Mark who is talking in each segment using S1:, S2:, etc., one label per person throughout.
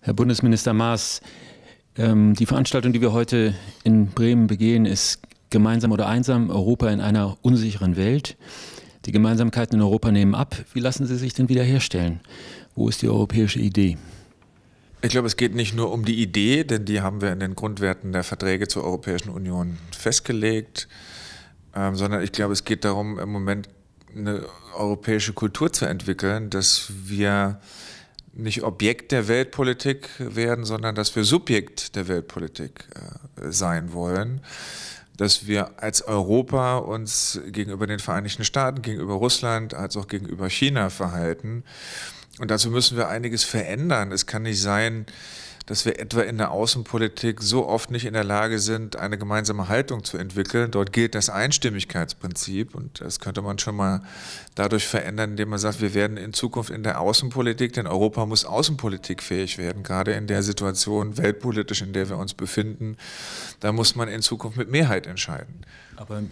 S1: Herr Bundesminister Maas, ähm, die Veranstaltung, die wir heute in Bremen begehen, ist Gemeinsam oder einsam, Europa in einer unsicheren Welt. Die Gemeinsamkeiten in Europa nehmen ab. Wie lassen sie sich denn wiederherstellen? Wo ist die europäische Idee?
S2: Ich glaube, es geht nicht nur um die Idee, denn die haben wir in den Grundwerten der Verträge zur Europäischen Union festgelegt, ähm, sondern ich glaube, es geht darum, im Moment eine europäische Kultur zu entwickeln, dass wir nicht Objekt der Weltpolitik werden, sondern dass wir Subjekt der Weltpolitik äh, sein wollen, dass wir als Europa uns gegenüber den Vereinigten Staaten, gegenüber Russland, als auch gegenüber China verhalten. Und dazu müssen wir einiges verändern. Es kann nicht sein, dass wir etwa in der Außenpolitik so oft nicht in der Lage sind, eine gemeinsame Haltung zu entwickeln. Dort gilt das Einstimmigkeitsprinzip und das könnte man schon mal dadurch verändern, indem man sagt, wir werden in Zukunft in der Außenpolitik, denn Europa muss außenpolitikfähig werden, gerade in der Situation weltpolitisch, in der wir uns befinden. Da muss man in Zukunft mit Mehrheit entscheiden. Aber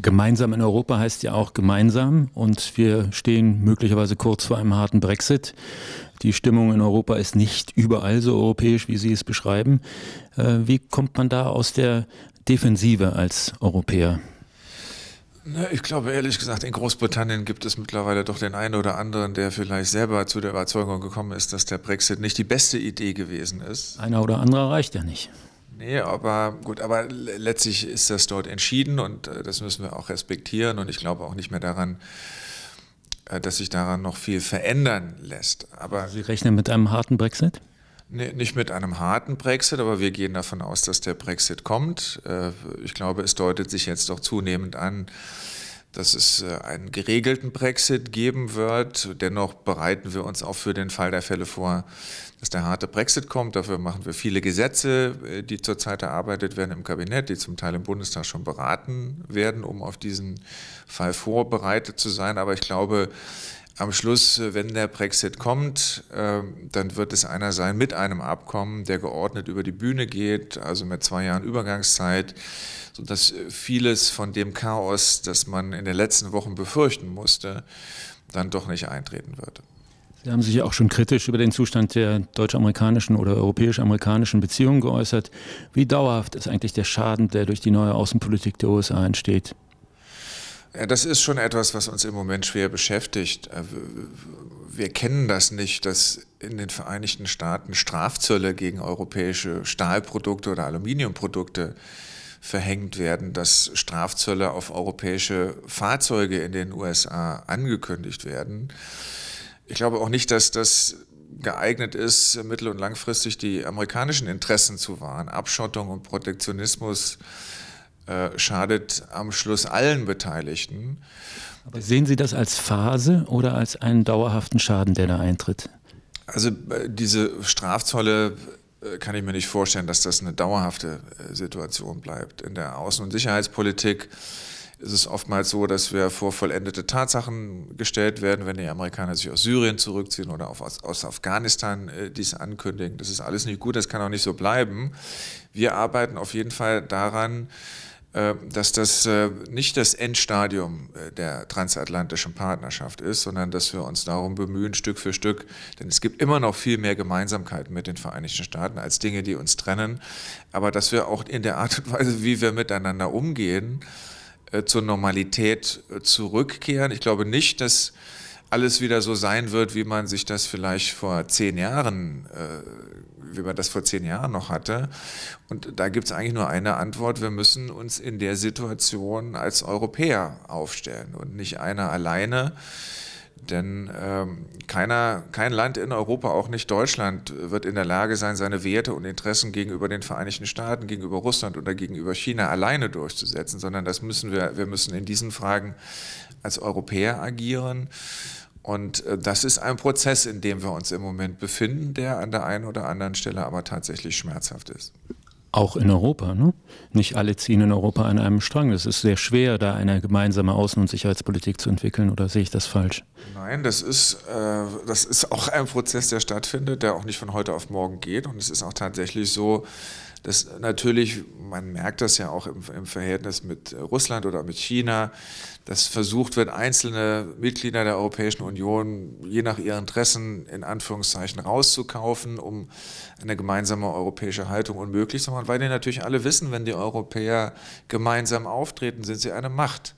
S1: Gemeinsam in Europa heißt ja auch gemeinsam und wir stehen möglicherweise kurz vor einem harten Brexit. Die Stimmung in Europa ist nicht überall so europäisch, wie Sie es beschreiben. Äh, wie kommt man da aus der Defensive als Europäer?
S2: Ich glaube ehrlich gesagt, in Großbritannien gibt es mittlerweile doch den einen oder anderen, der vielleicht selber zu der Überzeugung gekommen ist, dass der Brexit nicht die beste Idee gewesen ist.
S1: Einer oder anderer reicht ja nicht. Nee,
S2: aber gut, aber letztlich ist das dort entschieden und äh, das müssen wir auch respektieren und ich glaube auch nicht mehr daran, äh, dass sich daran noch viel verändern lässt. Aber Sie rechnen mit
S1: einem harten Brexit?
S2: Nee, nicht mit einem harten Brexit, aber wir gehen davon aus, dass der Brexit kommt. Äh, ich glaube, es deutet sich jetzt doch zunehmend an, dass es äh, einen geregelten Brexit geben wird. Dennoch bereiten wir uns auch für den Fall der Fälle vor, dass der harte Brexit kommt. Dafür machen wir viele Gesetze, äh, die zurzeit erarbeitet werden im Kabinett, die zum Teil im Bundestag schon beraten werden, um auf diesen Fall vorbereitet zu sein. Aber ich glaube, am Schluss, äh, wenn der Brexit kommt, äh, dann wird es einer sein mit einem Abkommen, der geordnet über die Bühne geht, also mit zwei Jahren Übergangszeit, sodass äh, vieles von dem Chaos, das man in den letzten Wochen befürchten musste, dann doch nicht eintreten wird.
S1: Sie haben sich ja auch schon kritisch über den Zustand der deutsch-amerikanischen oder europäisch-amerikanischen Beziehungen geäußert. Wie dauerhaft ist eigentlich der Schaden, der durch die neue Außenpolitik der USA entsteht?
S2: Ja, äh, das ist schon etwas, was uns im Moment schwer beschäftigt. Äh, wir kennen das nicht, dass in den Vereinigten Staaten Strafzölle gegen europäische Stahlprodukte oder Aluminiumprodukte verhängt werden, dass Strafzölle auf europäische Fahrzeuge in den USA angekündigt werden. Ich glaube auch nicht, dass das geeignet ist, mittel- und langfristig die amerikanischen Interessen zu wahren. Abschottung und Protektionismus äh, schadet am Schluss allen Beteiligten.
S1: Aber sehen Sie das als Phase oder als einen dauerhaften Schaden, der da eintritt?
S2: Also äh, diese Strafzolle äh, kann ich mir nicht vorstellen, dass das eine dauerhafte Situation bleibt. In der Außen- und Sicherheitspolitik ist es oftmals so, dass wir vor vollendete Tatsachen gestellt werden, wenn die Amerikaner sich aus Syrien zurückziehen oder aus, aus Afghanistan dies ankündigen. Das ist alles nicht gut, das kann auch nicht so bleiben. Wir arbeiten auf jeden Fall daran, äh, dass das äh, nicht das Endstadium äh, der transatlantischen Partnerschaft ist, sondern dass wir uns darum bemühen, Stück für Stück, denn es gibt immer noch viel mehr Gemeinsamkeiten mit den Vereinigten Staaten als Dinge, die uns trennen, aber dass wir auch in der Art und Weise, wie wir miteinander umgehen, zur Normalität zurückkehren. Ich glaube nicht, dass alles wieder so sein wird, wie man sich das vielleicht vor zehn Jahren, äh, wie man das vor zehn Jahren noch hatte. Und da gibt es eigentlich nur eine Antwort. Wir müssen uns in der Situation als Europäer aufstellen und nicht einer alleine denn ähm, keiner, kein Land in Europa, auch nicht Deutschland, wird in der Lage sein, seine Werte und Interessen gegenüber den Vereinigten Staaten, gegenüber Russland oder gegenüber China alleine durchzusetzen, sondern das müssen wir, wir müssen in diesen Fragen als Europäer agieren. Und äh, das ist ein Prozess, in dem wir uns im Moment befinden, der an der einen oder anderen Stelle aber tatsächlich schmerzhaft ist.
S1: Auch in Europa. Ne? Nicht alle ziehen in Europa an einem Strang. Es ist sehr schwer, da eine gemeinsame Außen- und Sicherheitspolitik zu entwickeln. Oder sehe ich das falsch?
S2: Nein, das ist, äh, das ist auch ein Prozess, der stattfindet, der auch nicht von heute auf morgen geht. Und es ist auch tatsächlich so, das natürlich, man merkt das ja auch im, im Verhältnis mit äh, Russland oder mit China, dass versucht wird, einzelne Mitglieder der Europäischen Union je nach ihren Interessen in Anführungszeichen rauszukaufen, um eine gemeinsame europäische Haltung unmöglich zu machen, weil die natürlich alle wissen, wenn die Europäer gemeinsam auftreten, sind sie eine Macht.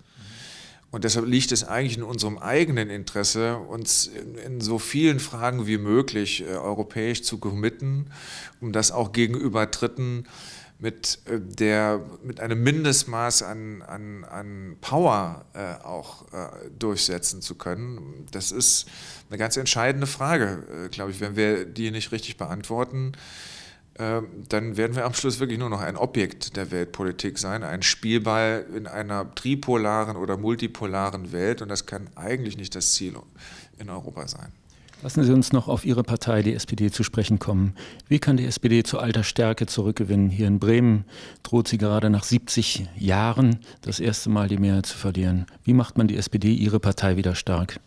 S2: Und deshalb liegt es eigentlich in unserem eigenen Interesse, uns in, in so vielen Fragen wie möglich äh, europäisch zu committen, um das auch gegenüber Dritten mit, äh, der, mit einem Mindestmaß an, an, an Power äh, auch äh, durchsetzen zu können. Das ist eine ganz entscheidende Frage, äh, glaube ich, wenn wir die nicht richtig beantworten ähm, dann werden wir am Schluss wirklich nur noch ein Objekt der Weltpolitik sein, ein Spielball in einer tripolaren oder multipolaren Welt. Und das kann eigentlich nicht das Ziel in Europa sein.
S1: Lassen Sie uns noch auf Ihre Partei, die SPD, zu sprechen kommen. Wie kann die SPD zu alter Stärke zurückgewinnen? Hier in Bremen droht sie gerade nach 70 Jahren das erste Mal die Mehrheit zu verlieren. Wie macht man die SPD, Ihre Partei, wieder stark?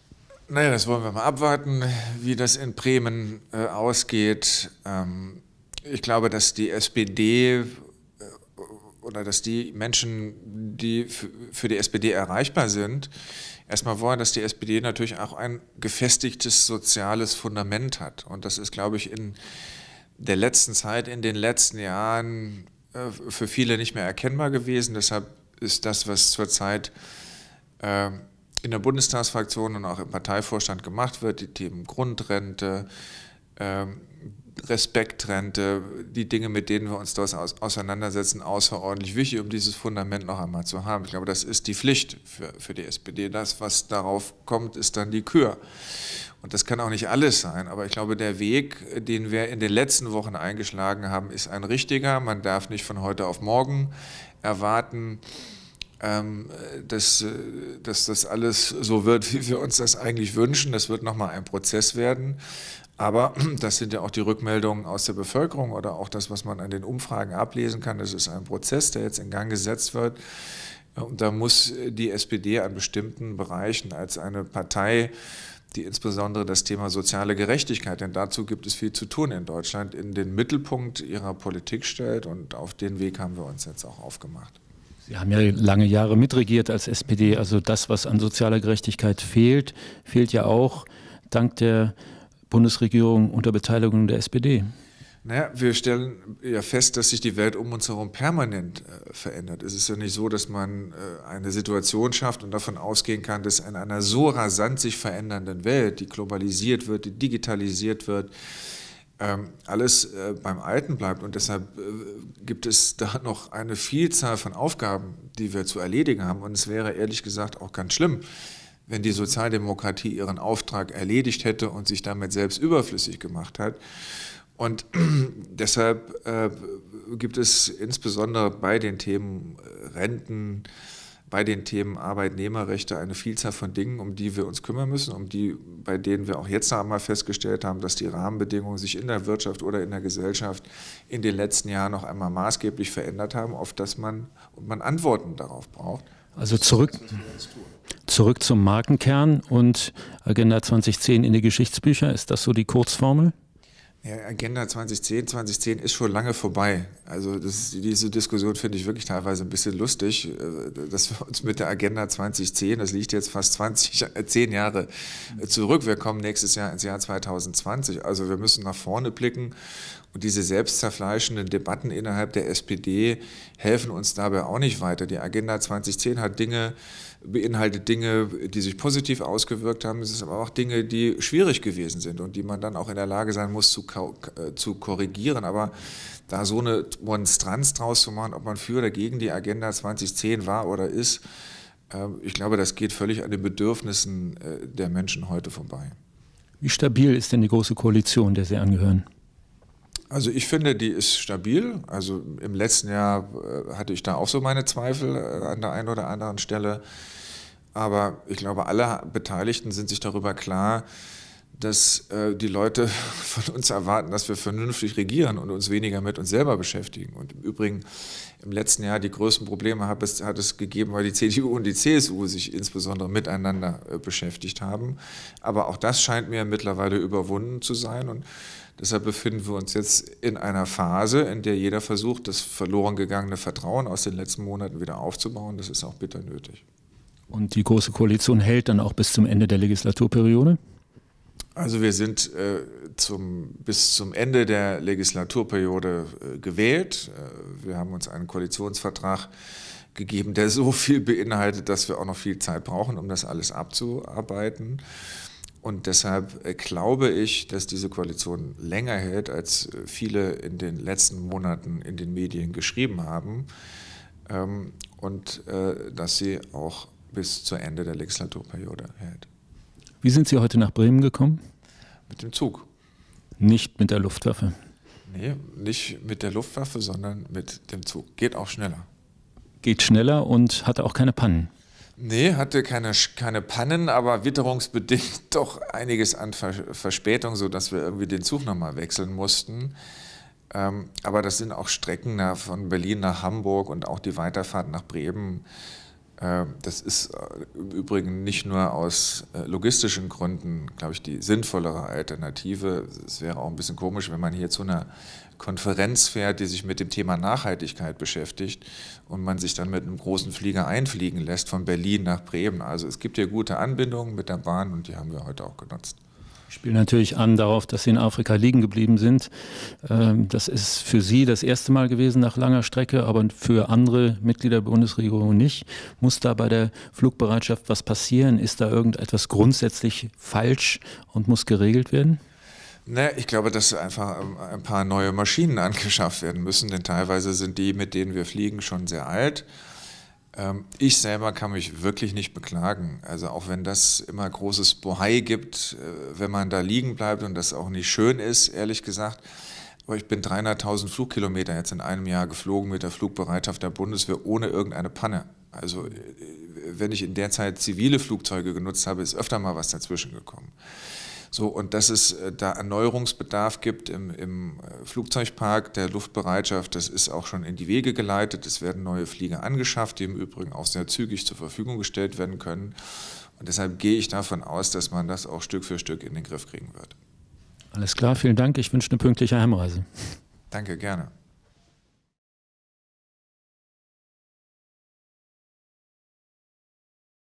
S2: Naja, das wollen wir mal abwarten, wie das in Bremen äh, ausgeht. Ähm, ich glaube, dass die SPD äh, oder dass die Menschen, die für die SPD erreichbar sind, erstmal wollen, dass die SPD natürlich auch ein gefestigtes soziales Fundament hat. Und das ist, glaube ich, in der letzten Zeit, in den letzten Jahren äh, für viele nicht mehr erkennbar gewesen. Deshalb ist das, was zurzeit äh, in der Bundestagsfraktion und auch im Parteivorstand gemacht wird, die Themen Grundrente, ähm, Respektrente, die Dinge, mit denen wir uns dort auseinandersetzen, außerordentlich wichtig, um dieses Fundament noch einmal zu haben. Ich glaube, das ist die Pflicht für, für die SPD. Das, was darauf kommt, ist dann die Kür. Und das kann auch nicht alles sein, aber ich glaube, der Weg, den wir in den letzten Wochen eingeschlagen haben, ist ein richtiger. Man darf nicht von heute auf morgen erwarten, ähm, dass, äh, dass das alles so wird, wie wir uns das eigentlich wünschen. Das wird nochmal ein Prozess werden. Aber das sind ja auch die Rückmeldungen aus der Bevölkerung oder auch das, was man an den Umfragen ablesen kann. Das ist ein Prozess, der jetzt in Gang gesetzt wird. Und da muss die SPD an bestimmten Bereichen als eine Partei, die insbesondere das Thema soziale Gerechtigkeit, denn dazu gibt es viel zu tun in Deutschland, in den Mittelpunkt ihrer Politik stellt. Und auf den Weg haben wir uns jetzt auch aufgemacht.
S1: Sie haben ja lange Jahre mitregiert als SPD. Also das, was an sozialer Gerechtigkeit fehlt, fehlt ja auch dank der Bundesregierung unter Beteiligung der SPD?
S2: Naja, wir stellen ja fest, dass sich die Welt um uns herum permanent äh, verändert. Es ist ja nicht so, dass man äh, eine Situation schafft und davon ausgehen kann, dass in einer so rasant sich verändernden Welt, die globalisiert wird, die digitalisiert wird, ähm, alles äh, beim Alten bleibt. Und deshalb äh, gibt es da noch eine Vielzahl von Aufgaben, die wir zu erledigen haben. Und es wäre ehrlich gesagt auch ganz schlimm, wenn die Sozialdemokratie ihren Auftrag erledigt hätte und sich damit selbst überflüssig gemacht hat. Und deshalb äh, gibt es insbesondere bei den Themen äh, Renten, bei den Themen Arbeitnehmerrechte eine Vielzahl von Dingen, um die wir uns kümmern müssen, um die, bei denen wir auch jetzt einmal festgestellt haben, dass die Rahmenbedingungen sich in der Wirtschaft oder in der Gesellschaft in den letzten Jahren noch einmal maßgeblich verändert haben, auf das man und man Antworten darauf braucht.
S1: Also zurück. Das müssen wir jetzt tun. Zurück zum Markenkern und Agenda 2010 in die Geschichtsbücher. Ist das so die Kurzformel?
S2: Ja, Agenda 2010, 2010 ist schon lange vorbei. Also das, diese Diskussion finde ich wirklich teilweise ein bisschen lustig, äh, dass wir uns mit der Agenda 2010, das liegt jetzt fast 20, 10 äh, Jahre zurück. Wir kommen nächstes Jahr ins Jahr 2020. Also wir müssen nach vorne blicken und diese selbstzerfleischenden Debatten innerhalb der SPD helfen uns dabei auch nicht weiter. Die Agenda 2010 hat Dinge beinhaltet Dinge, die sich positiv ausgewirkt haben. Es ist aber auch Dinge, die schwierig gewesen sind und die man dann auch in der Lage sein muss zu, äh, zu korrigieren. Aber da so eine Monstranz draus zu machen, ob man für oder gegen die Agenda 2010 war oder ist, ähm, ich glaube, das geht völlig an den Bedürfnissen äh, der
S1: Menschen heute vorbei. Wie stabil ist denn die Große Koalition, der Sie angehören?
S2: Also ich finde, die ist stabil. Also im letzten Jahr äh, hatte ich da auch so meine Zweifel äh, an der einen oder anderen Stelle. Aber ich glaube, alle Beteiligten sind sich darüber klar, dass äh, die Leute von uns erwarten, dass wir vernünftig regieren und uns weniger mit uns selber beschäftigen. Und im Übrigen im letzten Jahr die größten Probleme hat es, hat es gegeben, weil die CDU und die CSU sich insbesondere miteinander äh, beschäftigt haben. Aber auch das scheint mir mittlerweile überwunden zu sein. Und deshalb befinden wir uns jetzt in einer Phase, in der jeder versucht, das verloren gegangene Vertrauen aus den letzten Monaten wieder aufzubauen. Das ist auch bitter nötig.
S1: Und die Große Koalition hält dann auch bis zum Ende der Legislaturperiode?
S2: Also wir sind äh, zum, bis zum Ende der Legislaturperiode äh, gewählt. Äh, wir haben uns einen Koalitionsvertrag gegeben, der so viel beinhaltet, dass wir auch noch viel Zeit brauchen, um das alles abzuarbeiten. Und deshalb äh, glaube ich, dass diese Koalition länger hält, als äh, viele in den letzten Monaten in den Medien geschrieben haben. Ähm, und dass sie auch bis zu Ende der Legislaturperiode hält.
S1: Wie sind Sie heute nach Bremen gekommen? Mit dem Zug. Nicht mit der Luftwaffe?
S2: Nee, nicht mit der Luftwaffe, sondern mit dem Zug. Geht auch schneller.
S1: Geht schneller und hatte auch keine Pannen?
S2: Nee, hatte keine, keine Pannen, aber witterungsbedingt doch einiges an Verspätung, sodass wir irgendwie den Zug nochmal wechseln mussten. Ähm, aber das sind auch Strecken von Berlin nach Hamburg und auch die Weiterfahrt nach Bremen ähm, das ist äh, im Übrigen nicht nur aus äh, logistischen Gründen, glaube ich, die sinnvollere Alternative. Es wäre auch ein bisschen komisch, wenn man hier zu einer Konferenz fährt, die sich mit dem Thema Nachhaltigkeit beschäftigt und man sich dann mit einem großen Flieger einfliegen lässt von Berlin nach Bremen. Also es gibt hier gute Anbindungen mit der Bahn und die haben wir heute auch genutzt.
S1: Ich spiele natürlich an darauf, dass sie in Afrika liegen geblieben sind. Ähm, das ist für sie das erste Mal gewesen nach langer Strecke, aber für andere Mitglieder der Bundesregierung nicht. Muss da bei der Flugbereitschaft was passieren? Ist da irgendetwas grundsätzlich falsch und muss geregelt werden?
S2: Ne, ich glaube, dass einfach ähm, ein paar neue Maschinen angeschafft werden müssen, denn teilweise sind die, mit denen wir fliegen, schon sehr alt. Ähm, ich selber kann mich wirklich nicht beklagen. Also auch wenn das immer großes Bohai gibt, äh, wenn man da liegen bleibt und das auch nicht schön ist, ehrlich gesagt. Aber ich bin 300.000 Flugkilometer jetzt in einem Jahr geflogen mit der Flugbereitschaft der Bundeswehr ohne irgendeine Panne. Also äh, wenn ich in der Zeit zivile Flugzeuge genutzt habe, ist öfter mal was dazwischen gekommen. So, und dass es äh, da Erneuerungsbedarf gibt im, im äh, Flugzeugpark der Luftbereitschaft, das ist auch schon in die Wege geleitet. Es werden neue Flieger angeschafft, die im Übrigen auch sehr zügig zur Verfügung gestellt werden können. Und deshalb gehe ich davon aus, dass man das auch Stück für Stück in den Griff kriegen wird.
S1: Alles klar, vielen Dank. Ich wünsche eine pünktliche Heimreise. Danke, gerne.